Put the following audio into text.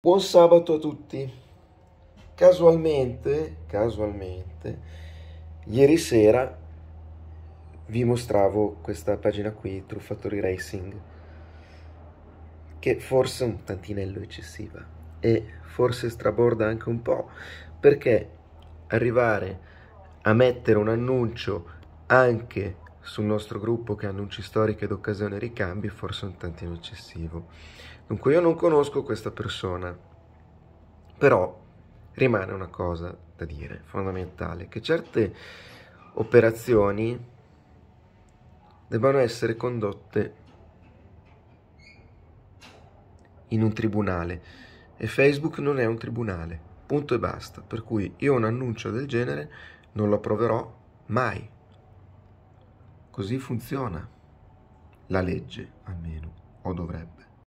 Buon sabato a tutti. Casualmente, casualmente, ieri sera vi mostravo questa pagina qui, Truffatori Racing, che forse è un tantinello eccessiva e forse straborda anche un po', perché arrivare a mettere un annuncio anche sul nostro gruppo che annunci storiche d'occasione ricambi forse un tantino eccessivo. Dunque io non conosco questa persona, però rimane una cosa da dire, fondamentale, che certe operazioni debbano essere condotte in un tribunale e Facebook non è un tribunale, punto e basta. Per cui io un annuncio del genere non lo approverò mai. Così funziona la legge, almeno, o dovrebbe.